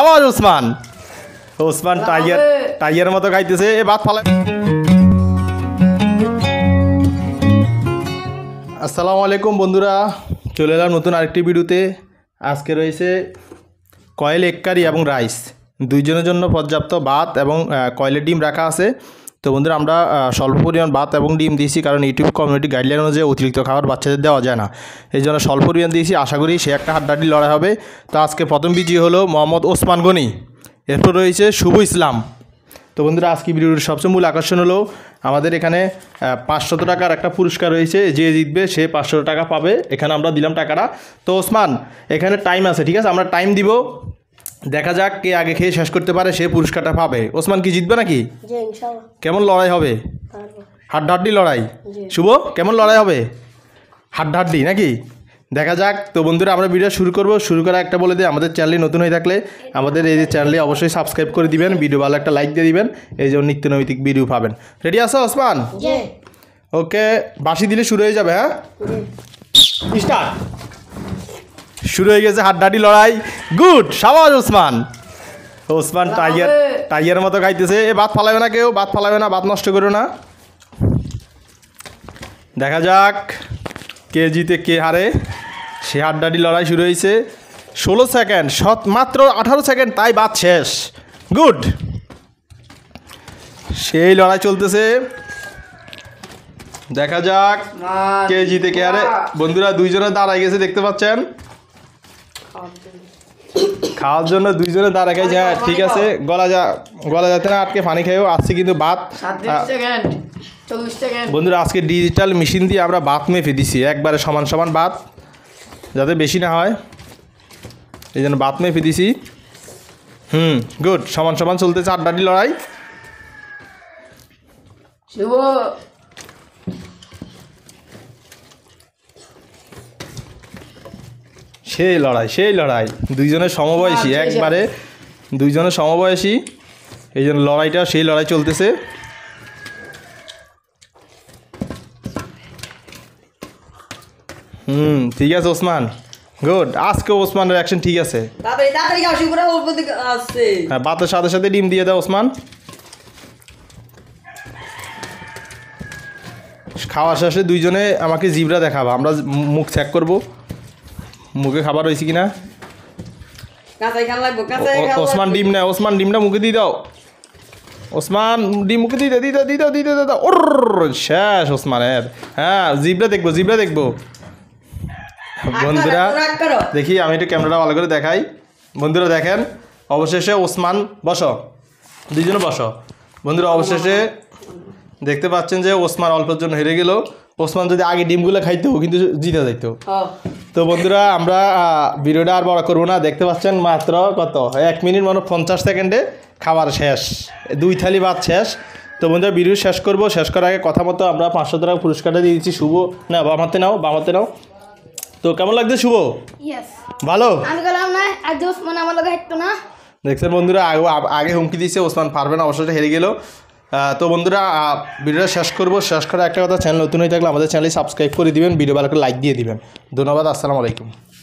আওয়াজ ওসমান ওসমান টাইয়ার টাইয়ার মতো গাইতেছে এ বাদ ফালা আসসালামু আলাইকুম বন্ধুরা চলে এলাম নতুন আরেকটি ভিডিওতে আজকে রয়েছে কয়েল এক কারি এবং রাইস দুইজনের জন্য পর্যাপ্ত ভাত এবং কয়েলের ডিম রাখা আছে তো বন্ধুরা আমরা স্বল্প পরিমাণ ভাত এবং ডিম দিয়েছি কারণ ইউটিউব কমিউনিটি গাইডলাইন অনুযায়ী অতিরিক্ত খাবার বাচ্চাদের দেওয়া যায় না এই জন্য স্বল্প পরিমাণ দিয়েছি আশা করি সে একটা হাড্ডাডি লড়াই হবে তো আজকে প্রথম বিজয়ী হলো মোহাম্মদ ওসমান গনি এরপর রয়েছে শুভ ইসলাম তো বন্ধুরা আজকে ভিডিওর সবচেয়ে মূল আকর্ষণ হলো আমাদের এখানে পাঁচশত টাকার একটা পুরস্কার রয়েছে যে জিতবে সে পাঁচশো টাকা পাবে এখানে আমরা দিলাম টাকাটা তো ওসমান এখানে টাইম আছে ঠিক আছে আমরা টাইম দিব দেখা যাক কে আগে খেয়ে শেষ করতে পারে সে পুরস্কারটা পাবে ওসমান কি জিতবে নাকি কেমন লড়াই হবে হাড্ডাহাড্ডি লড়াই শুভ কেমন লড়াই হবে হাড্ডাহাড্ডি নাকি দেখা যাক তো বন্ধুরা আমরা ভিডিও শুরু করব শুরু করা একটা বলে দিই আমাদের চ্যানেলে নতুন হয়ে থাকলে আমাদের এই যে চ্যানেলে অবশ্যই সাবস্ক্রাইব করে দিবেন ভিডিও ভালো একটা লাইক দিয়ে দিবেন এই যে নিত্য নৈতিক ভিডিও পাবেন রেডি আসো ওসমান ওকে বাসি দিলে শুরু হয়ে যাবে হ্যাঁ স্টার্ট শুরু হয়ে গেছে হাড্ডাডি লড়াই গুড সাবাজ ওসমান ওসমান টাইগার টাইগার মতো গাইতেছে এ বাদ ফালাবে না কেউ বাদ ফালাবে না বাদ নষ্ট করো না দেখা যাক কে জিতে কে হারে সে হাড্ডাডি লড়াই শুরু হয়েছে ষোলো সেকেন্ড সৎ মাত্র আঠারো সেকেন্ড তাই বাদ শেষ গুড সেই লড়াই চলতেছে দেখা যাক কে জিতে কে আরে বন্ধুরা দুইজনে দাঁড়াই গেছে দেখতে পাচ্ছেন খাওয়ার জন্য দুইজনে দাঁড়া খাই হ্যাঁ ঠিক আছে গলা যা গলা যাতে না আটকে পানি খাইও আসছে কিন্তু ভাত বন্ধুরা আজকে ডিজিটাল মেশিন দিয়ে আমরা ভাত মেপে দিছি একবারে সমান সমান ভাত যাতে বেশি না হয় এই জন্য ভাত মেপে দিছি হুম গুড সমান সমান চলতেছে আড্ডাটি লড়াই শুভ সেই লড়াই সেই লড়াই দুইজনের সমবয়সী আচ্ছা, একবারে আচ্ছা। দুইজনের সমবয়সী এই জন্য লড়াইটা সেই লড়াই চলতেছে হুম ঠিক আছে ওসমান গুড আজকে ওসমানের অ্যাকশন ঠিক আছে হ্যাঁ ভাতের সাথে সাথে ডিম দিয়ে দাও ওসমান খাওয়া শেষে দুইজনে আমাকে জিবরা দেখাবা আমরা মুখ চেক করবো মুখে খাবার হয়েছে কিনা ওসমান ডিম না ওসমান ডিমটা মুখে দিয়ে দাও ওসমান ডিম মুখে দিয়ে দিতে দিতে দিতে দাও ওর শেষ ওসমানের হ্যাঁ জিবরা দেখবো জিবরা দেখবো বন্ধুরা দেখি আমি একটু ক্যামেরাটা ভালো করে দেখাই বন্ধুরা দেখেন অবশেষে ওসমান বসো দুইজনে বসো বন্ধুরা অবশেষে দেখতে পাচ্ছেন যে ওসমান অল্পের জন্য হেরে গেল ওসমান যদি আগে ডিমগুলো খাইতো কিন্তু জিতে যাইতো তো বন্ধুরা আমরা ভিডিওটা আর বড় করবো না দেখতে পাচ্ছেন মাত্র কত এক মিনিট মানে পঞ্চাশ সেকেন্ডে খাবার শেষ দুই থালি ভাত শেষ তো বন্ধুরা ভিডিও শেষ করব শেষ করার আগে কথা মতো আমরা পাঁচশো টাকা পুরস্কারটা দিয়ে দিচ্ছি শুভ না বামাতে নাও বামাতে নাও তো কেমন লাগছে শুভ ভালো দেখছেন বন্ধুরা আগে হুমকি দিয়েছে ওসমান পারবে না অবশ্যই হেরে গেল তো বন্ধুরা ভিডিওটা শেষ করবো শেষ করে একটা কথা চ্যানেল নতুন হয়ে থাকলে আমাদের চ্যানেলে সাবস্ক্রাইব করে দিবেন ভিডিও ভালো করে লাইক দিয়ে দিবেন ধন্যবাদ আসসালামু আলাইকুম